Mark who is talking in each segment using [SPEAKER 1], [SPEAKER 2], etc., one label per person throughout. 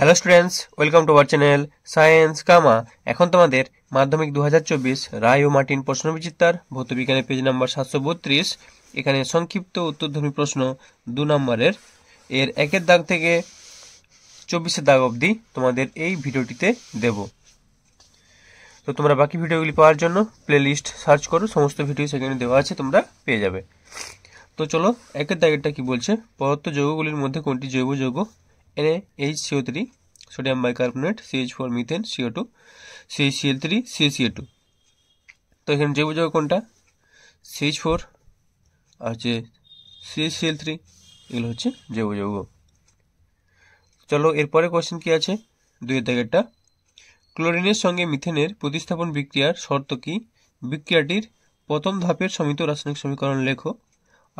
[SPEAKER 1] hello students welcome to our channel science কামা এখন তোমাদের মাধ্যমিক দু রায় ও মার্টিন প্রশ্নবিচিত্রার ভৌতবিজ্ঞানের পেজ নাম্বার সাতশো বত্রিশ এখানে সংক্ষিপ্ত উত্তরধর্মী প্রশ্ন দু নম্বরের এর একের দাগ থেকে চব্বিশের দাগ অবধি তোমাদের এই ভিডিওটিতে দেব তো তোমরা বাকি ভিডিওগুলি পাওয়ার জন্য প্লেলিস্ট সার্চ করো সমস্ত ভিডিও সেখানে দেওয়া আছে তোমরা পেয়ে যাবে তো চলো একের দাগেরটা কি বলছে পদার্থ যৌগগুলির মধ্যে কোনটি জৈব যৌগ NaHCO3 sodium bicarbonate CH4 methane CO2 CHCl3 two তো এখানে যে যৌগ কোনটা CH4 আর যে থ্রি এগুলো হচ্ছে যে যৌগ চলো এরপরে কোয়েশ্চেন কি আছে দুইয়ের দাগেরটা ক্লোরিনের সঙ্গে মিথেনের প্রতিস্থাপন বিক্রিয়ার শর্ত কি বিক্রিয়াটির প্রথম ধাপের সমিত রাসায়নিক সমীকরণ লেখো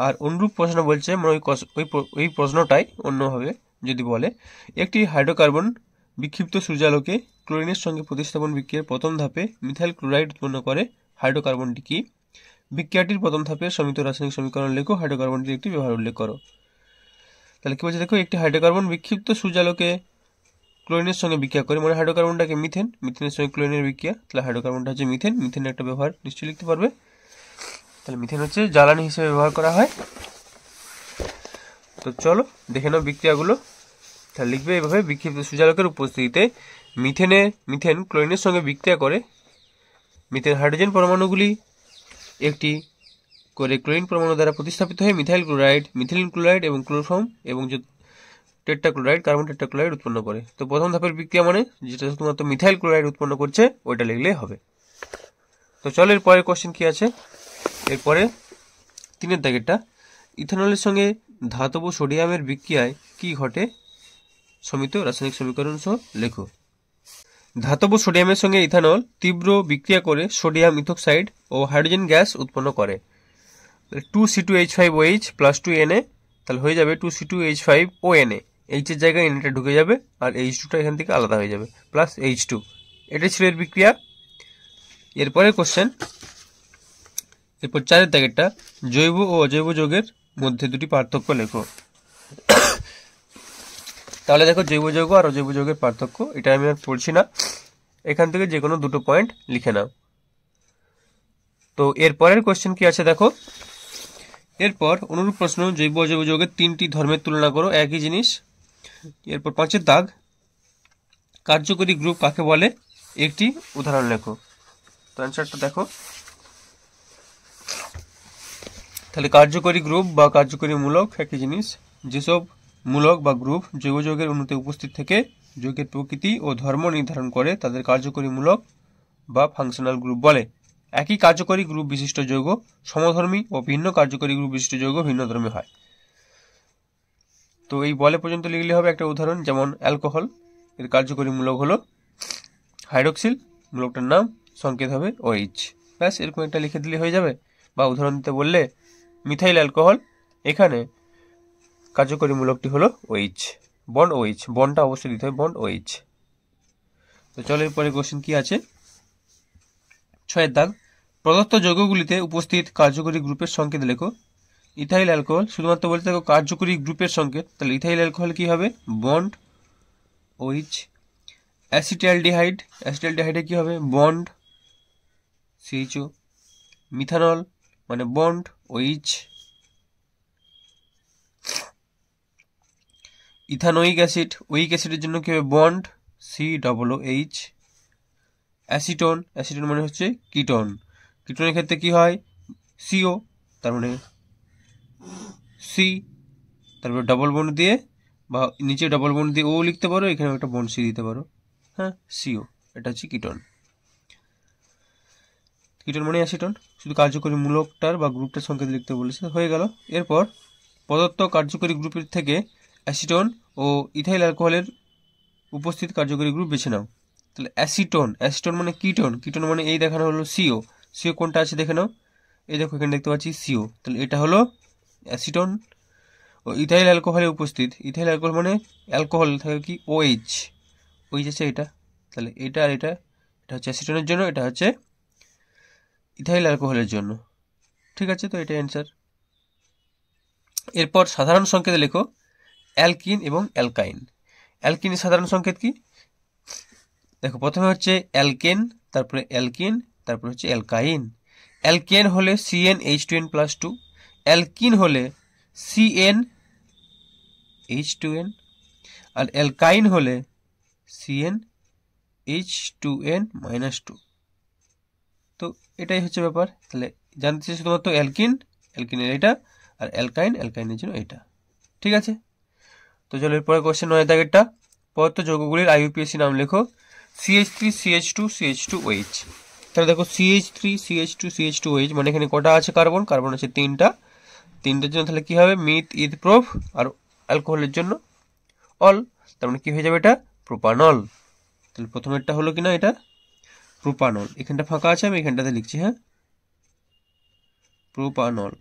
[SPEAKER 1] আর অনুরূপ প্রশ্ন বলছে মানে ওই ওই প্রশ্নটাই অন্যভাবে যদি বলে একটি হাইড্রোকার্বন বিক্ষিপ্ত সূর্যালোকে ক্লোরিনের সঙ্গে প্রতিস্থাপন বিক্রিয়ার প্রথম ধাপে মিথাইল ক্লোরাইড উৎপন্ন করে হাইড্রোকার্বনটি কি বিক্রিয়াটির প্রথম ধাপে সমিত রাসায়নিক সমীকরণ লেখো হাইড্রোকার্বনটির একটি ব্যবহার উল্লেখ করো তাহলে কি বলছে দেখো একটি হাইড্রোকার্বন বিক্ষিপ্ত সূর্যালোকে ক্লোরিনের সঙ্গে বিক্রিয়া করে মানে হাইড্রোকার্বনটাকে মিথেন মিথেনের সঙ্গে ক্লোরিনের বিক্রিয়া তাহলে হাইড্রোকার্বনটা হচ্ছে মিথেন মিথেনের একটা ব্যবহার নিশ্চয়ই লিখতে পারবে তাহলে মিথেন হচ্ছে জ্বালানি হিসেবে ব্যবহার করা হয় তো চলো দেখে নাও বিক্রিয়াগুলো তাহলে লিখবে এইভাবে বিক্ষিপ্ত সূর্যালোকের উপস্থিতিতে মিথেনে মিথেন ক্লোরিনের সঙ্গে বিক্রিয়া করে মিথেন হাইড্রোজেন পরমাণুগুলি একটি করে ক্লোরিন পরমাণু দ্বারা প্রতিস্থাপিত হয়ে মিথাইল ক্লোরাইড মিথিলিন ক্লোরাইড এবং ক্লোরোফর্ম এবং টেট্রাক্লোরাইড কার্বন টেট্রাক্লোরাইড উৎপন্ন করে তো প্রথম ধাপের বিক্রিয়া মানে যেটা শুধুমাত্র মিথাইল ক্লোরাইড উৎপন্ন করছে ওইটা লিখলেই হবে তো চলো এর পরের কোশ্চেন কী আছে এরপরে তিনের দাগেরটা ইথানলের সঙ্গে ধাতব সোডিয়ামের বিক্রিয়ায় কি ঘটে সমিত রাসায়নিক সমীকরণ সহ লেখো ধাতব সোডিয়ামের সঙ্গে ইথানল তীব্র বিক্রিয়া করে সোডিয়াম ইথোক্সাইড ও হাইড্রোজেন গ্যাস উৎপন্ন করে two C two H five OH plus two N A তাহলে হয়ে যাবে two C two H five O NA H এইচের জায়গায় এনটা ঢুকে যাবে আর এইচ টুটা এখান থেকে আলাদা হয়ে যাবে প্লাস এইচ টু এটা ছিল এর বিক্রিয়া এরপরে কোশ্চেন এরপর চারের প্যাকেটটা জৈব ও অজৈব যৌগের মধ্যে দুটি পার্থক্য লেখো তাহলে দেখো জৈব যৌগ আর অজৈব যৌগের পার্থক্য এটা আমি আর পড়ছি না এখান থেকে যে কোনো দুটো পয়েন্ট লিখে নাও তো এরপরের কোয়েশ্চেন কোশ্চেন কি আছে দেখো এরপর অনুরূপ প্রশ্ন জৈব অজৈব যৌগের তিনটি ধর্মের তুলনা করো একই জিনিস এরপর পাঁচের দাগ কার্যকরী গ্রুপ কাকে বলে একটি উদাহরণ লেখো তো অ্যান্সারটা দেখো তাহলে কার্যকরী গ্রুপ বা কার্যকরী মূলক একই জিনিস যেসব মূলক বা গ্রুপ যৌগের উন্নতি উপস্থিত থেকে যৌগের প্রকৃতি ও ধর্ম নির্ধারণ করে তাদের কার্যকরী মূলক বা ফাংশনাল গ্রুপ বলে একই কার্যকরী গ্রুপ বিশিষ্ট যৌগ সমধর্মী ও ভিন্ন কার্যকরী গ্রুপ বিশিষ্ট যৌগ ভিন্ন ধর্মী হয় তো এই বলে পর্যন্ত লিখলে হবে একটা উদাহরণ যেমন অ্যালকোহল এর কার্যকরী মূলক হলো হাইড্রক্সিল মূলকটার নাম সংকেত হবে ওইচ ব্যাস এরকম একটা লিখে দিলে হয়ে যাবে বা উদাহরণ দিতে বললে মিথাইল অ্যালকোহল এখানে কার্যকরী মূলকটি হলো ওইচ বন্ড ওইচ বন্ডটা অবশ্যই দিতে হবে বন্ড ওইচ তো চলো এরপরে কোশ্চেন কি আছে ছয়ের দাগ প্রদত্ত যৌগগুলিতে উপস্থিত কার্যকরী গ্রুপের সংকেত লেখো ইথাইল অ্যালকোহল শুধুমাত্র বলতে থাকো কার্যকরী গ্রুপের সংকেত তাহলে ইথাইল অ্যালকোহল কি হবে বন্ড ওইচ অ্যাসিটালডিহাইড অ্যাসিটালডিহাইডে কি হবে বন্ড সিএইচও মিথানল মানে bond which ethanoic acid weak অ্যাসিডের জন্য কী হবে bond C double H acetone acetone মানে হচ্ছে কিটন কিটনের ক্ষেত্রে কি হয় সিও তার মানে সি তারপরে ডবল বন্ড দিয়ে বা নিচে ডবল বন্ড দিয়ে ও লিখতে পারো এখানে একটা বন্ড সি দিতে পারো হ্যাঁ সিও এটা হচ্ছে কিটন কিটন মানে অ্যাসিটন শুধু কার্যকরী মূলকটার বা গ্রুপটার সংকেত লিখতে বলেছে হয়ে গেল এরপর পদার্থ কার্যকরী গ্রুপের থেকে অ্যাসিটন ও ইথাইল অ্যালকোহলের উপস্থিত কার্যকরী গ্রুপ বেছে নাও তাহলে অ্যাসিটন অ্যাসিটন মানে কিটন কিটন মানে এই দেখানো হলো সিও সিও কোনটা আছে দেখে নাও এই দেখো এখানে দেখতে পাচ্ছি সিও তাহলে এটা হলো অ্যাসিটন ও ইথাইল অ্যালকোহলে উপস্থিত ইথাইল অ্যালকোহল মানে অ্যালকোহল থাকে কি ওএইচ ওইচ আছে এটা তাহলে এটা আর এটা এটা হচ্ছে অ্যাসিটনের জন্য এটা হচ্ছে ইথাইল অ্যালকোহলের জন্য ঠিক আছে তো এটা অ্যান্সার এরপর সাধারণ সংকেত লেখো অ্যালকিন এবং অ্যালকাইন অ্যালকিনের সাধারণ সংকেত কি দেখো প্রথমে হচ্ছে অ্যালকেন তারপরে অ্যালকিন তারপরে হচ্ছে অ্যালকাইন অ্যালকেন হলে CN H two N plus two alkene হলে সিএন এইচ টু এন আর অ্যালকাইন হলে CN H two N minus two তো এটাই হচ্ছে ব্যাপার তাহলে জানতে চাই শুধুমাত্র অ্যালকিন অ্যালকিনের এটা আর অ্যালকাইন অ্যালকাইনের জন্য এটা ঠিক আছে তো চলো এরপরে কোয়েশ্চেন নয় দাগেরটা পদার্থ যৌগগুলির আইউপিএসসি নাম লেখো CH three CH two CH two OH তাহলে দেখো CH three CH two CH two OH মানে এখানে কটা আছে কার্বন কার্বন আছে তিনটা তিনটার জন্য তাহলে কী হবে মিথ ইথপ্রোভ আর অ্যালকোহলের জন্য অল তার মানে কী হয়ে যাবে এটা প্রোপানল তাহলে প্রথমেরটা হলো কিনা এটা প্রোপানল এইখানটা ফাঁকা আছে আমি এইখানটাতে লিখছি হ্যাঁ প্রোপানল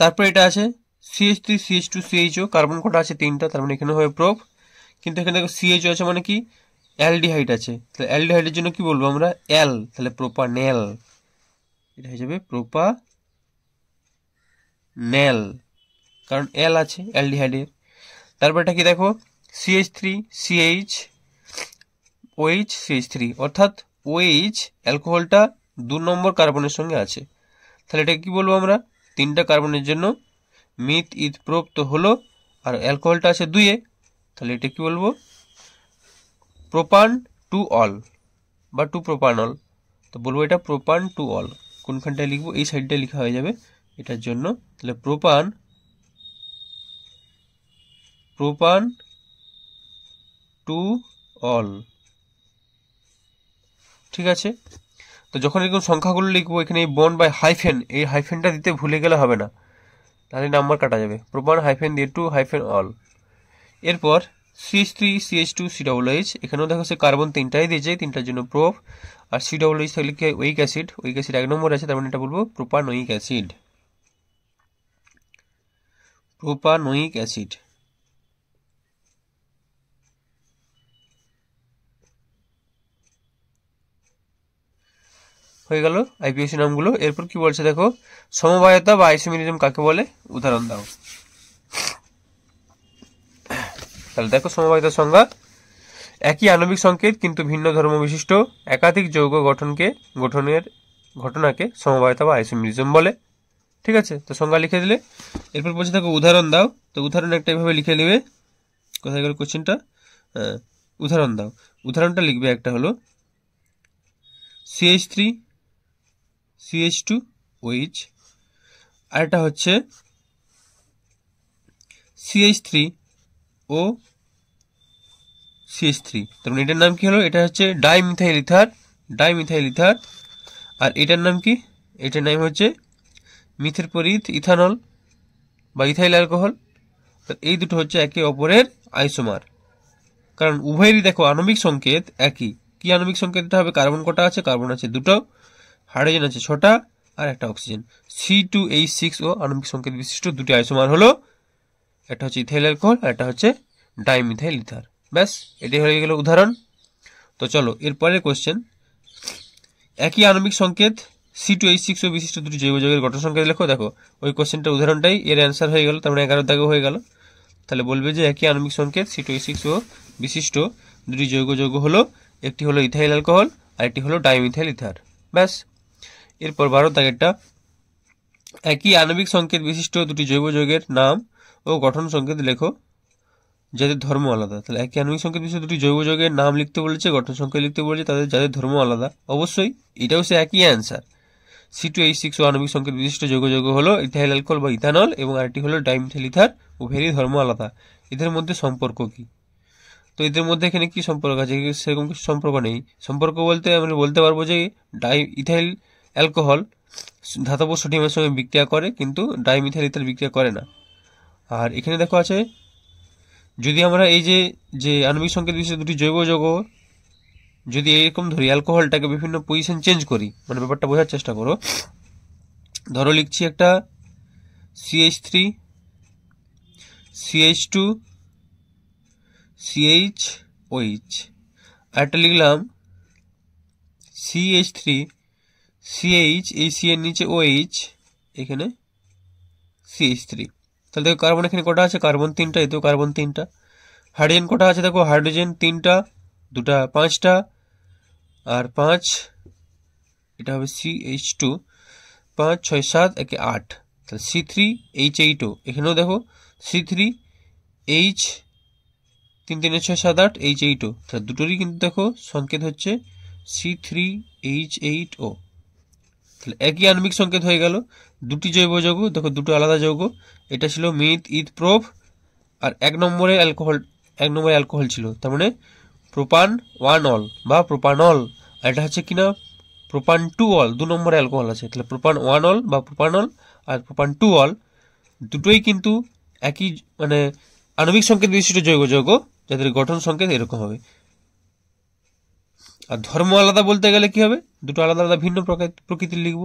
[SPEAKER 1] তারপর এটা আছে CH3 CH2 CHO কার্বন কোটা আছে তিনটা তার মানে এখানে হবে প্রোপ কিন্তু এখানে দেখো CHO আছে মানে কি অ্যালডিহাইড আছে তো অ্যালডিহাইডের জন্য কি বলবো আমরা এল তাহলে প্রোপানল এটা হয়ে যাবে প্রোপা নেল কারণ এল আছে অ্যালডিহাইডের তারপরটা কি দেখো CH3 CH OH CH three অর্থাৎ ওএইচ অ্যালকোহলটা দু নম্বর কার্বনের সঙ্গে আছে তাহলে এটা কি বলবো আমরা তিনটা কার্বনের জন্য মিথ ইথ প্রোপ তো হলো আর অ্যালকোহলটা আছে এ তাহলে এটা কি বলবো প্রোপান টু অল বা টু প্রোপানল তো বলবো এটা প্রোপান টু অল কোনখানটায় লিখবো এই সাইডটায় লেখা হয়ে যাবে এটার জন্য তাহলে প্রোপান প্রোপান টু অল ঠিক আছে তো যখন এরকম সংখ্যাগুলো লিখবো এখানে এই বন বাই হাইফেন এই হাইফেনটা দিতে ভুলে গেলে হবে না তাহলে নাম্বার কাটা যাবে প্রমাণ হাইফেন দিয়ে টু হাইফেন অল এরপর H three H two C double H এখানেও দেখো সে কার্বন তিনটাই দিয়েছে তিনটার জন্য প্রোপ আর সি ডাবল এইচ তাহলে ওইক অ্যাসিড ওইক অ্যাসিড এক নম্বর আছে তার মানে এটা বলবো প্রোপানোইক অ্যাসিড প্রোপানোইক অ্যাসিড হয়ে গেল আইপিএসি নামগুলো এরপর কি বলছে দেখো সমবায়তা বা আইসোমিনিজম কাকে বলে উদাহরণ দাও তাহলে দেখো সমবায়তা সংজ্ঞা একই আণবিক সংকেত কিন্তু ভিন্ন ধর্ম বিশিষ্ট একাধিক যৌগ গঠনকে গঠনের ঘটনাকে সমবায়তা বা আইসোমিনিজম বলে ঠিক আছে তো সংজ্ঞা লিখে দিলে এরপর বলছে দেখো উদাহরণ দাও তো উদাহরণ একটা এভাবে লিখে নেবে কোথায় গেল কোশ্চেনটা উদাহরণ দাও উদাহরণটা লিখবে একটা হলো CH three CH two OH এটা হচ্ছে CH three O CS three তারপর এটার নাম কি হলো এটা হচ্ছে ডাইমিথাইল ইথার ডাইমিথাইল ইথার আর এটার নাম কি এটার নাম হচ্ছে মিথের পরিথ ইথানল বা ইথাইল অ্যালকোহল এই দুটো হচ্ছে একে অপরের আইসোমার কারণ উভয়েরই দেখো আণবিক সংকেত একই কি আণবিক সংকেতটা হবে কার্বন কটা আছে কার্বন আছে দুটো হাইড্রোজেন আছে ছটা আর একটা oxygen C two H six O আণবিক সংকেত বিশিষ্ট দুটি আয়সমান হলো একটা হচ্ছে ইথাইল অ্যালকোহল আর একটা হচ্ছে ডাইমিথাইল ইথার ব্যাস এটি হয়ে গেল উদাহরণ তো চলো এরপরে কোশ্চেন একই আণবিক সংকেত C two H six O বিশিষ্ট দুটি জৈব যোগের গঠন সংকেত লেখো দেখো ওই কোয়েশ্চেনটা উদাহরণটাই এর অ্যান্সার হয়ে গেল তার মানে এগারো দাগে হয়ে গেল তাহলে বলবে যে একই আণবিক সংকেত সি টু এই সিক্স ও বিশিষ্ট দুটি জৈব যৌগ হলো একটি হলো ইথাইল অ্যালকোহল আর একটি হলো ডাইমিথাইল ইথার ব্যাস এরপর বারো তাগেরটা একই আণবিক সংকেত বিশিষ্ট দুটি জৈব যৌগের নাম ও গঠন সংকেত লেখো যাদের ধর্ম আলাদা তাহলে একই আণবিক সংকেত বিশিষ্ট দুটি জৈব যৌগের নাম লিখতে বলেছে গঠন সংকেত লিখতে বলেছে তাদের যাদের ধর্ম আলাদা অবশ্যই এটাও সে একই answer C two H six O আণবিক সংকেত বিশিষ্ট যৌগ যৌগ হলো ইথাইল অ্যালকোহল বা ইথানল এবং আরেকটি হলো ডাইমিথাইল ইথার ভেরি ধর্ম আলাদা এদের মধ্যে সম্পর্ক কী তো এদের মধ্যে এখানে কি সম্পর্ক আছে সেরকম কিছু সম্পর্ক নেই সম্পর্ক বলতে আমরা বলতে পারবো যে ডাই ইথাইল অ্যালকোহল ধাতব সোডিয়ামের সঙ্গে বিক্রিয়া করে কিন্তু ডাইমিথাইল ইথার বিক্রিয়া করে না আর এখানে দেখো আছে যদি আমরা এই যে যে আণবিক সংকেত বিশেষ দুটি জৈব যৌগ যদি এইরকম ধরি অ্যালকোহলটাকে বিভিন্ন পজিশন চেঞ্জ করি মানে ব্যাপারটা বোঝার চেষ্টা করো ধরো লিখছি একটা CH three CH two CH OH আর একটা লিখলাম সিএইচ থ্রি সিএইচ এই সি এর নিচে ও এইচ এখানে সিএইচ থ্রি তাহলে দেখো কার্বন এখানে কটা আছে কার্বন তিনটা এতেও কার্বন তিনটা হাইড্রোজেন কটা আছে দেখো হাইড্রোজেন তিনটা দুটা পাঁচটা আর পাঁচ এটা হবে সি এইচ টু পাঁচ ছয় সাত একে আট তাহলে সি থ্রি এইচ এইটও এখানেও দেখো সি থ্রি এইচ তিন তিন ছয় সাত আট এইচ এইটও তাহলে দুটোরই কিন্তু দেখো সংকেত হচ্ছে C three H eight O তাহলে একই আণবিক সংকেত হয়ে গেল দুটি জৈব যৌগ দেখো দুটো আলাদা যৌগ এটা ছিল মিথ ইথ প্রোভ আর এক নম্বরে অ্যালকোহল এক নম্বরে অ্যালকোহল ছিল তার মানে প্রোপান ওয়ান অল বা প্রোপান অল আর এটা হচ্ছে কিনা প্রোপান টু অল দু নম্বরে অ্যালকোহল আছে তাহলে প্রোপান ওয়ান অল বা প্রোপান অল আর প্রোপান টু অল দুটোই কিন্তু একই মানে আণবিক সংকেত বিশিষ্ট জৈব যৌগ যাদের গঠন সংকেত এরকম হবে আর ধর্ম আলাদা বলতে গেলে কি হবে দুটো আলাদা আলাদা ভিন্ন প্রকৃতির লিখব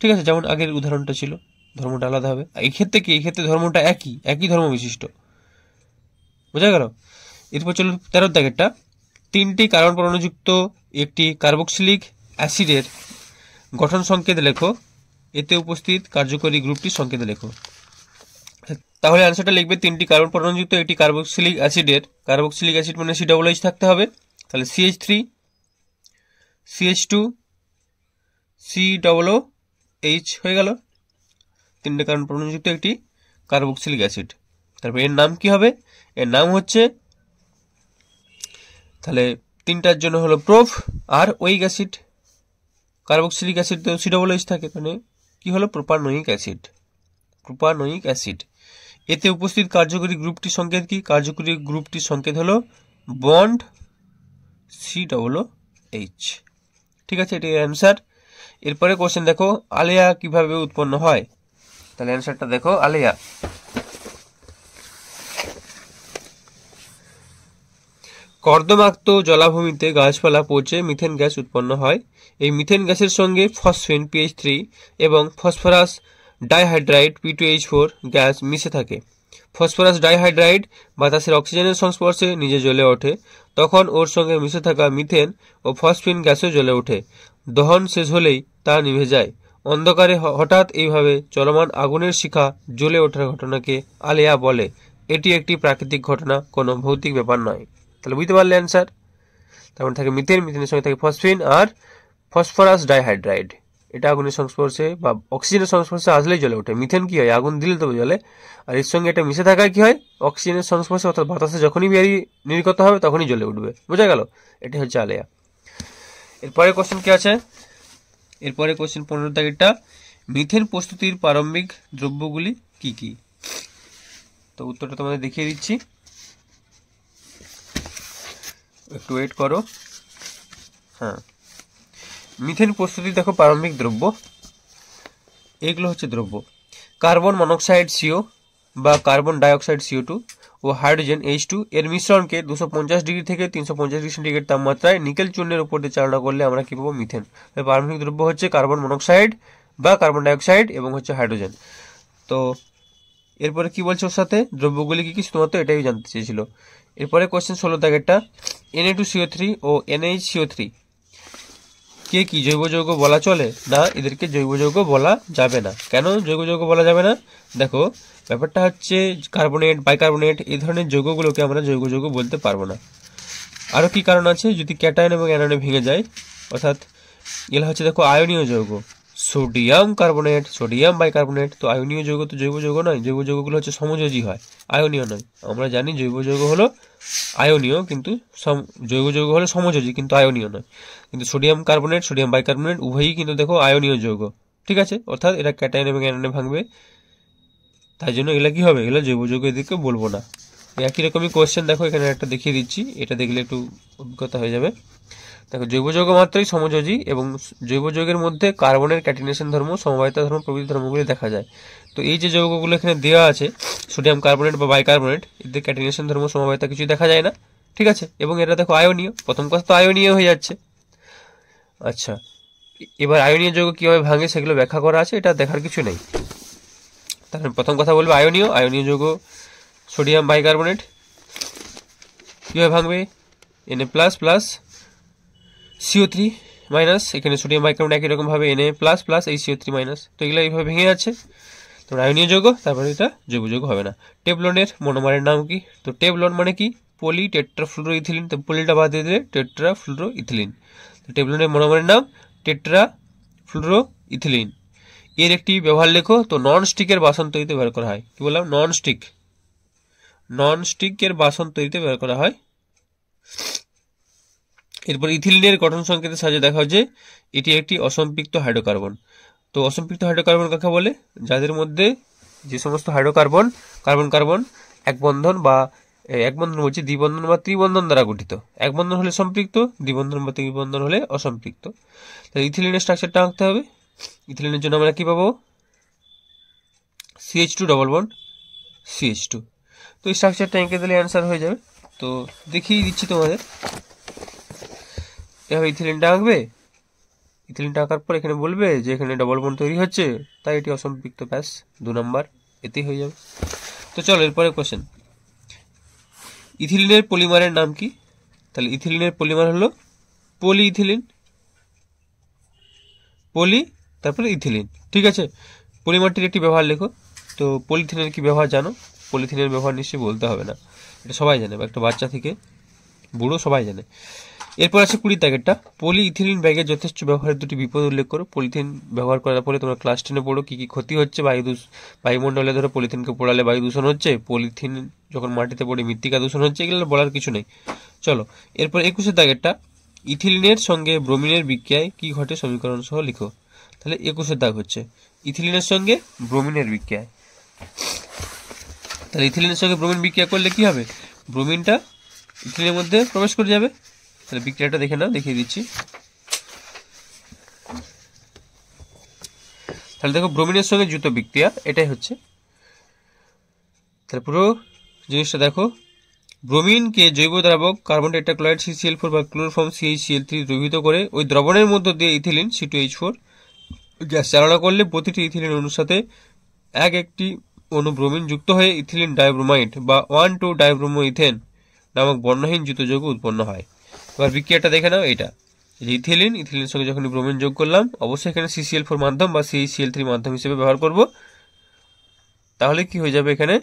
[SPEAKER 1] ঠিক আছে যেমন আগের উদাহরণটা ছিল ধর্মটা আলাদা হবে এই ক্ষেত্রে কি এই ক্ষেত্রে ধর্মটা একই একই ধর্ম বিশিষ্ট বোঝা গেল এরপর চলুন তেরো দাগেরটা তিনটি কার্বন পরমাণুযুক্ত একটি কার্বক্সিলিক অ্যাসিডের গঠন সংকেত লেখো এতে উপস্থিত কার্যকরী গ্রুপটির সংকেত লেখো তাহলে অ্যান্সারটা লিখবে তিনটি কার্বন পরমাণুযুক্ত একটি কার্বক্সিলিক অ্যাসিডের কার্বক্সিলিক অ্যাসিড মানে সি ডাবল এইচ থাকতে হবে তাহলে CH three CH two C double O H হয়ে গেল তিনটে কারণ প্রণযুক্ত একটি কার্বক্সিলিক অ্যাসিড তারপর এর নাম কি হবে এর নাম হচ্ছে তাহলে তিনটার জন্য হলো প্রোফ আর ওইক অ্যাসিড কার্বক্সিলিক অ্যাসিড তো সি ডবল এইচ থাকে মানে কি হলো প্রোপানোয়িক অ্যাসিড প্রোপানোয়িক অ্যাসিড এতে উপস্থিত কার্যকরী গ্রুপটির সংকেত কি কার্যকরী গ্রুপটির সংকেত হলো বন্ড সি ডবল এইচ ঠিক আছে এটি অ্যান্সার এরপরে কোশ্চেন দেখো আলিয়া কিভাবে উৎপন্ন হয় তাহলে অ্যান্সারটা দেখো আলিয়া কর্দমাক্ত জলাভূমিতে গাছপালা পচে মিথেন গ্যাস উৎপন্ন হয় এই মিথেন গ্যাসের সঙ্গে ফসফেন পিএইচ থ্রি এবং phosphorus dihydride P two H four gas মিশে থাকে ফসফরাস ডাইহাইড্রাইড বাতাসের অক্সিজেনের সংস্পর্শে নিজে জ্বলে ওঠে তখন ওর সঙ্গে মিশে থাকা মিথেন ও ফসফিন গ্যাসও জ্বলে ওঠে দহন শেষ হলেই তা নিভে যায় অন্ধকারে হঠাৎ এইভাবে চলমান আগুনের শিখা জ্বলে ওঠার ঘটনাকে আলেয়া বলে এটি একটি প্রাকৃতিক ঘটনা কোনো ভৌতিক ব্যাপার নয় তাহলে বুঝতে পারলে অ্যান্সার তারপর মানে থাকে মিথেন মিথেনের সঙ্গে থাকে ফসফিন আর ফসফরাস ডাইহাইড্রাইড এটা আগুনের সংস্পর্শে বা অক্সিজেনের সংস্পর্শে আসলেই জ্বলে ওঠে মিথেন কি হয় আগুন দিলে তবে জ্বলে আর এর সঙ্গে এটা মিশে থাকায় কি হয় অক্সিজেনের সংস্পর্শে অর্থাৎ বাতাসে যখনই বেরিয়ে নির্গত হবে তখনই জ্বলে উঠবে বোঝা গেল এটি হচ্ছে আলেয়া এরপরে কোশ্চেন কি আছে এরপরে কোশ্চেন পনেরো তারিখটা মিথেন প্রস্তুতির প্রারম্ভিক দ্রব্যগুলি কি কি তো উত্তরটা তোমাদের দেখিয়ে দিচ্ছি একটু ওয়েট করো হ্যাঁ মিথেন প্রস্তুতি দেখো প্রারম্ভিক দ্রব্য এগুলো হচ্ছে দ্রব্য কার্বন মনোক্সাইড সিও বা কার্বন ডাইঅক্সাইড সিও টু ও হাইড্রোজেন এইচ টু এর মিশ্রণকে দুশো পঞ্চাশ ডিগ্রি থেকে তিনশো পঞ্চাশ ডিগ্রি সেন্টিগ্রেড তাপমাত্রায় নিকেল চূর্ণের উপর দিয়ে চালনা করলে আমরা কী পাবো মিথেন প্রারম্ভিক দ্রব্য হচ্ছে কার্বন মনোক্সাইড বা কার্বন ডাইঅক্সাইড এবং হচ্ছে হাইড্রোজেন তো এরপরে কি বলছে ওর সাথে দ্রব্যগুলি কী কী শুধুমাত্র এটাই জানতে চেয়েছিল এরপরে কোয়েশ্চেন ষোলো N A two CO three ও এনএইচ সিও থ্রি কে কি জৈব যৌগ বলা চলে না এদেরকে জৈব যৌগ বলা যাবে না কেন জৈব যৌগ বলা যাবে না দেখো ব্যাপারটা হচ্ছে কার্বনেট বাইকার্বনেট এই ধরনের যৌগগুলোকে আমরা জৈব যৌগ বলতে পারবো না আরও কি কারণ আছে যদি ক্যাটায়ন এবং অ্যানায়নে ভেঙে যায় অর্থাৎ এগুলো হচ্ছে দেখো আয়নীয় যৌগ সোডিয়াম কার্বনেট সোডিয়াম বাইকার্বোনেট তো আয়নীয় যৌগ তো জৈব যৌগ নয় জৈব যৌগগুলো হচ্ছে সমযোজী হয় আয়নীয় নয় আমরা জানি জৈব যৌগ হলো আয়নীয় কিন্তু জৈব যৌগ হলো সমযোজী কিন্তু আয়নীয় নয় কিন্তু সোডিয়াম কার্বনেট সোডিয়াম বাইকার্বোনেট উভয়ই কিন্তু দেখো আয়নীয় যৌগ ঠিক আছে অর্থাৎ এটা ক্যাটায়ন এবং অ্যানায়নে ভাঙবে তাই জন্য এগুলো কী হবে এগুলো জৈব যৌগ এদিকে বলবো না একই রকমই কোয়েশ্চেন দেখো এখানে একটা দেখিয়ে দিচ্ছি এটা দেখলে একটু অভিজ্ঞতা হয়ে যাবে দেখো জৈব যৌগ মাত্রই সমযোজী এবং জৈব যৌগের মধ্যে কার্বনের ক্যাটিনেশন ধর্ম সমবায়তা ধর্ম প্রভৃতি ধর্মগুলি দেখা যায় তো এই যে যৌগগুলো এখানে দেওয়া আছে সোডিয়াম কার্বনেট বা বাইকার্বনেট এদের ক্যাটিনেশন ধর্ম সমবায়তা কিছু দেখা যায় না ঠিক আছে এবং এটা দেখো আয়নীয় প্রথম কথা তো আয়নীয় হয়ে যাচ্ছে আচ্ছা এবার আয়নীয় যৌগ কীভাবে ভাঙে সেগুলো ব্যাখ্যা করা আছে এটা দেখার কিছু নেই তাহলে প্রথম কথা বলবে আয়নীয় আয়নীয় যৌগ সোডিয়াম বাইকার্বনেট কীভাবে ভাঙবে NA plus plus CO three minus এখানে সোডিয়াম বাইকার্বনেট একই রকমভাবে এনে প্লাস প্লাস এই সিও থ্রি মাইনাস তো এগুলো এইভাবে ভেঙে যাচ্ছে তো রায়নীয় যোগ তারপরে এটা যোগ যোগ হবে না টেবলনের মনোমারের নাম কি তো টেবলন মানে কি পলি টেট্রাফ্লুরো ইথিলিন তো পলিটা বাদ দিয়ে দিলে টেট্রাফ্লুরো ইথিলিন তো টেবলনের মনোমারের নাম টেট্রা ফ্লুরো ইথিলিন এর একটি ব্যবহার লেখো তো নন স্টিকের বাসন তৈরিতে ব্যবহার করা হয় কি বললাম নন স্টিক নন স্টিকের বাসন তৈরিতে ব্যবহার করা হয় এরপর ইথিলিনের গঠন সংকেতের সাহায্যে দেখা যে এটি একটি অসম্পৃক্ত হাইড্রোকার্বন তো অসম্পৃক্ত হাইড্রোকার্বন কাকে বলে যাদের মধ্যে যে সমস্ত হাইড্রোকার্বন কার্বন কার্বন এক বন্ধন বা এক বন্ধন হচ্ছে দ্বিবন্ধন বা ত্রিবন্ধন দ্বারা গঠিত এক বন্ধন হলে সম্পৃক্ত দ্বিবন্ধন বা ত্রিবন্ধন হলে অসম্পৃক্ত তাহলে ইথিলিনের স্ট্রাকচারটা আঁকতে হবে ইথিলিনের জন্য আমরা কী পাবো CH two double bond CH two তো এই স্ট্রাকচারটা এঁকে দিলে অ্যান্সার হয়ে যাবে তো দেখিয়ে দিচ্ছি তোমাদের এভাবে ইথিলিনটা আঁকবে ইথিলিনটা আঁকার পর এখানে বলবে যে এখানে ডবল বন্ড তৈরি হচ্ছে তাই এটি অসম্পৃক্ত ব্যাস দু নম্বর এতেই হয়ে যাবে তো চলো এরপরে কোশ্চেন ইথিলিনের পলিমারের নাম কি তাহলে ইথিলিনের পলিমার হলো পলি ইথিলিন পলি তারপরে ইথিলিন ঠিক আছে পলিমারটির একটি ব্যবহার লেখো তো পলিথিনের কি ব্যবহার জানো পলিথিনের ব্যবহার নিশ্চয়ই বলতে হবে না এটা সবাই জানে বা একটা বাচ্চা থেকে বুড়ো সবাই জানে এরপর আছে কুড়ি দাগেরটা পলি ইথিলিন ব্যাগের যথেষ্ট ব্যবহারের দুটি বিপদ উল্লেখ করো পলিথিন ব্যবহার করার ফলে তোমরা ক্লাস টেনে পড়ো কী কী ক্ষতি হচ্ছে বায়ু দূষ বায়ুমণ্ডলে ধরো পলিথিনকে পড়ালে বায়ু দূষণ হচ্ছে পলিথিন যখন মাটিতে পড়ে মৃত্তিকা দূষণ হচ্ছে এগুলো বলার কিছু নেই চলো এরপর একুশের দাগেরটা ইথিলিনের সঙ্গে ব্রোমিনের বিক্রিয়ায় কি ঘটে সমীকরণ সহ লিখো তাহলে একুশের দাগ হচ্ছে ইথিলিনের সঙ্গে ব্রোমিনের বিক্রিয়ায় তাহলে ইথিলিনের সঙ্গে ব্রোমিন বিক্রিয়া করলে কি হবে ব্রোমিনটা ইথিলিনের মধ্যে প্রবেশ করে যাবে তাহলে বিক্রিয়াটা দেখে নাও দেখিয়ে দিচ্ছি তাহলে দেখো ব্রোমিনের সঙ্গে জুতো বিক্রিয়া এটাই হচ্ছে তাহলে পুরো জিনিসটা দেখো ব্রোমিনকে জৈব দ্রাবক কার্বন টেট্রাক্লোরাইড সিসিএল ফোর বা ক্লোরোফর্ম সিএইচসিএল থ্রি দ্রবিত করে ওই দ্রবণের মধ্য দিয়ে ethylene C two H four gas চালনা করলে প্রতিটি ইথিলিন অনুসাথে সাথে এক একটি অনুব্রোমিন যুক্ত হয়ে ইথিলিন ডাইব্রোমাইড বা ওয়ান টু ডাইব্রোমো ইথেন নামক বর্ণহীন জুতো যৌগ উৎপন্ন হয় এবার বিক্রিয়াটা দেখে নাও এটা ইথিলিন ইথিলিনের সঙ্গে যখন ব্রোমিন যোগ করলাম অবশ্যই এখানে সিসিএল ফোর মাধ্যম বা সিসিএল থ্রি মাধ্যম হিসেবে ব্যবহার করব তাহলে কি হয়ে যাবে এখানে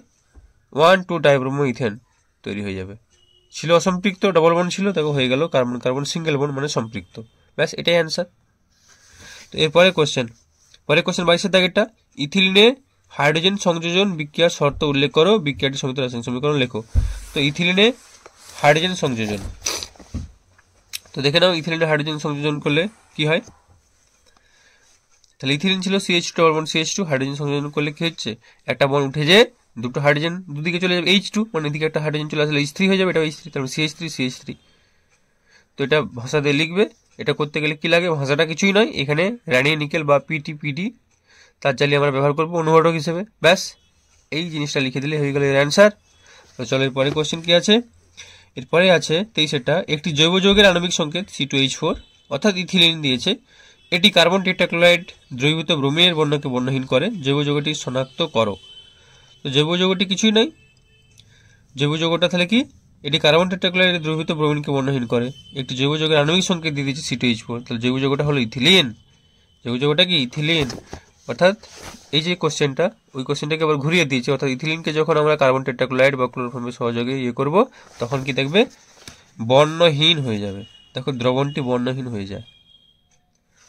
[SPEAKER 1] ওয়ান টু ডাইব্রোমো ইথেন তৈরি হয়ে যাবে ছিল অসম্পৃক্ত ডবল বন ছিল তাকে হয়ে গেল কার্বন কার্বন সিঙ্গেল বন মানে সম্পৃক্ত ব্যাস এটাই অ্যান্সার তো এরপরে কোশ্চেন পরে কোশ্চেন বাইশের দাগেরটা ইথিলিনে হাইড্রোজেন সংযোজন বিক্রিয়ার শর্ত উল্লেখ করো বিক্রিয়াটি সমিত রাসায়নিক সমীকরণ লেখো তো ইথিলিনে হাইড্রোজেন সংযোজন তো দেখে নাও ইথিলিন হাইড্রোজেন সংযোজন করলে কি হয় তাহলে ইথিলিন ছিল CH two carbon CH two hydrogen সংযোজন করলে কি হচ্ছে একটা বন উঠে যেয়ে দুটো হাইড্রোজেন দুদিকে চলে যাবে এইচ টু মানে এদিকে একটা হাইড্রোজেন চলে আসলে এইচ থ্রি হয়ে যাবে এটা এইচ থ্রি তারপর সিএইচ থ্রি সিএইচ থ্রি তো এটা ভাষা দিয়ে লিখবে এটা করতে গেলে কি লাগে ভাষাটা কিছুই নয় এখানে রানি নিকেল বা পিটি পিডি তার চালিয়ে আমরা ব্যবহার করবো অনুঘটক হিসেবে ব্যাস এই জিনিসটা লিখে দিলে হয়ে গেল এর অ্যান্সার তো চলো পরে কোশ্চেন কী আছে এরপরে আছে তেইশেরটা একটি জৈব যৌগের আণবিক সংকেত সি টু এইচ ফোর অর্থাৎ ইথিলিন দিয়েছে এটি কার্বন টেট্রাক্লোরাইড দ্রবীভূত ব্রোমিনের বর্ণকে বর্ণহীন করে জৈব যৌগটি শনাক্ত করো তো জৈব যৌগটি কিছুই নয় জৈব যৌগটা তাহলে কি এটি কার্বন টেট্রাক্লোরাইড দ্রবীভূত ব্রোমিনকে বর্ণহীন করে একটি জৈব যৌগের আণবিক সংকেত দিয়ে দিয়েছে সি টু এইচ ফোর তাহলে জৈব যৌগটা হলো ইথিলিন জৈব যৌগটা কি ইথিলিন অর্থাৎ এই যে কোশ্চেনটা ওই কোশ্চেনটাকে আবার ঘুরিয়ে দিয়েছে অর্থাৎ ইথিলিনকে যখন আমরা কার্বন টেট্রাক্লোরাইড বা ক্লোরোফর্মের সহযোগে ইয়ে করব তখন কি দেখবে বর্ণহীন হয়ে যাবে দেখো দ্রবণটি বর্ণহীন হয়ে যায়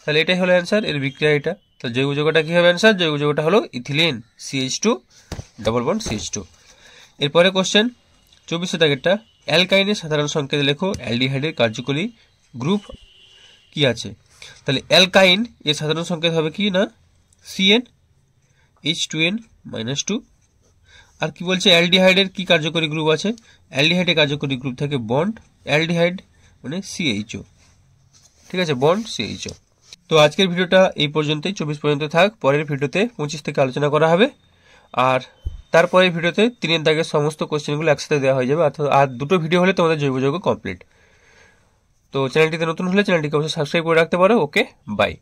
[SPEAKER 1] তাহলে এটাই হলো অ্যান্সার এর বিক্রিয়া এটা তাহলে জৈব যোগটা কী হবে অ্যান্সার জৈব যোগটা হলো ethylene CH two double bond CH two এরপরে কোশ্চেন চব্বিশশো দাগেরটা অ্যালকাইনের সাধারণ সংকেত লেখো অ্যালডিহাইডের কার্যকরী গ্রুপ কি আছে তাহলে অ্যালকাইন এর সাধারণ সংকেত হবে কি না CN H two N minus two আর কি বলছে অ্যালডিহাইডের কি কার্যকরী গ্রুপ আছে অ্যালডিহাইডের কার্যকরী গ্রুপ থাকে বন্ড অ্যালডিহাইড মানে সিএইচও ঠিক আছে বন্ড সিএইচও তো আজকের ভিডিওটা এই পর্যন্তই চব্বিশ পর্যন্ত থাক পরের ভিডিওতে পঁচিশ থেকে আলোচনা করা হবে আর তারপরে ভিডিওতে তিনের দাগের সমস্ত কোয়েশ্চেনগুলো একসাথে দেওয়া হয়ে যাবে অর্থাৎ আর দুটো ভিডিও হলে তোমাদের জৈব যৌগ কমপ্লিট তো চ্যানেলটিতে নতুন হলে চ্যানেলটিকে অবশ্যই সাবস্ক্রাইব করে রাখতে পারো ওকে বাই